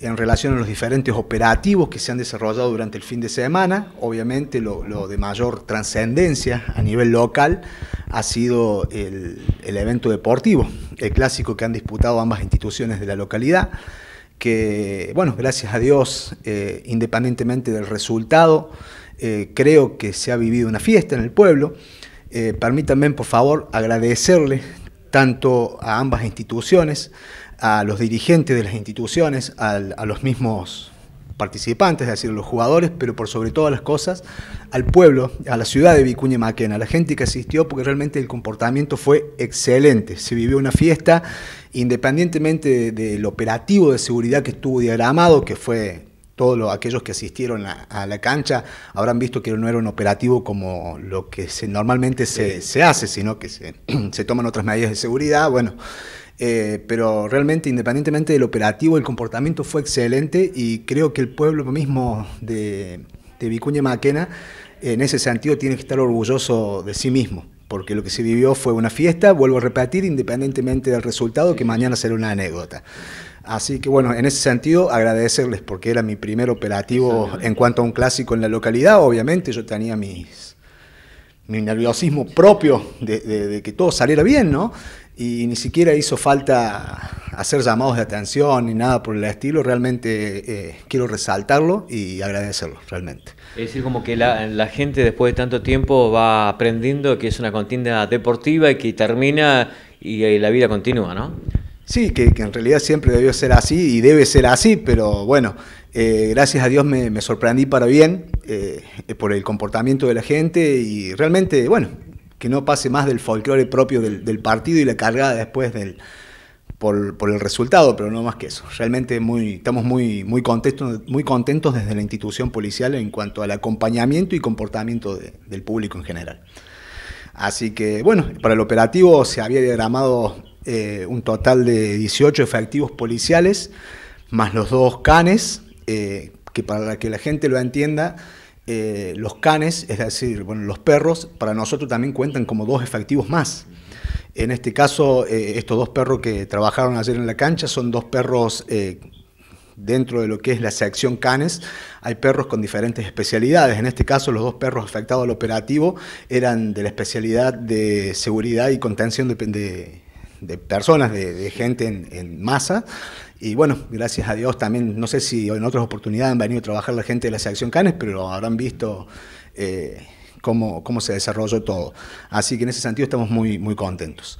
en relación a los diferentes operativos que se han desarrollado durante el fin de semana. Obviamente lo, de mayor trascendencia a nivel local ha sido el, evento deportivo, el clásico que han disputado ambas instituciones de la localidad, que, bueno, gracias a Dios, eh, independientemente del resultado, eh, creo que se ha vivido una fiesta en el pueblo. Eh, permítanme, por favor, agradecerle tanto a ambas instituciones, a los dirigentes de las instituciones, a los mismos participantes, es decir, los jugadores, pero por sobre todas las cosas, al pueblo, a la ciudad de Vicuña Maquena, a la gente que asistió, porque realmente el comportamiento fue excelente. Se vivió una fiesta, independientemente del operativo de seguridad que estuvo diagramado, que fue todos aquellos que asistieron a, la cancha habrán visto que no era un operativo como lo que normalmente se, hace, sino que se, toman otras medidas de seguridad. Bueno, eh, pero realmente independientemente del operativo, el comportamiento fue excelente y creo que el pueblo mismo de, de Vicuña Maquena en ese sentido tiene que estar orgulloso de sí mismo. Porque lo que se vivió fue una fiesta, vuelvo a repetir, independientemente del resultado, que mañana será una anécdota. Así que bueno, en ese sentido agradecerles porque era mi primer operativo en cuanto a un clásico en la localidad. Obviamente yo tenía mis, mi nerviosismo propio de, que todo saliera bien, ¿no? Y ni siquiera hizo falta hacer llamados de atención ni nada por el estilo. Realmente eh, quiero resaltarlo y agradecerlo, realmente. Es decir, como que la, gente después de tanto tiempo va aprendiendo que es una contienda deportiva y que termina y eh, la vida continúa, ¿no? Sí, que, en realidad siempre debió ser así y debe ser así, pero bueno, eh, gracias a Dios me, sorprendí para bien eh, eh, por el comportamiento de la gente y realmente, bueno, que no pase más del folclore propio del, partido y la cargada después del, por, el resultado, pero no más que eso. Realmente muy, estamos muy, muy, contentos, muy contentos desde la institución policial en cuanto al acompañamiento y comportamiento del público en general. Así que, bueno, para el operativo se había diagramado eh, un total de 18 efectivos policiales, más los dos canes, eh, que para que la gente lo entienda, eh, los canes, es decir, bueno, los perros, para nosotros también cuentan como dos efectivos más. En este caso, estos dos perros que trabajaron ayer en la cancha son dos perros Dentro de lo que es la sección canes, hay perros con diferentes especialidades. En este caso, los dos perros afectados al operativo eran de la especialidad de seguridad y contención de, de, personas, de, gente en, masa. Y bueno, gracias a Dios también, no sé si en otras oportunidades han venido a trabajar la gente de la sección Canes, pero habrán visto eh, cómo, cómo se desarrolló todo. Así que en ese sentido estamos muy, muy contentos.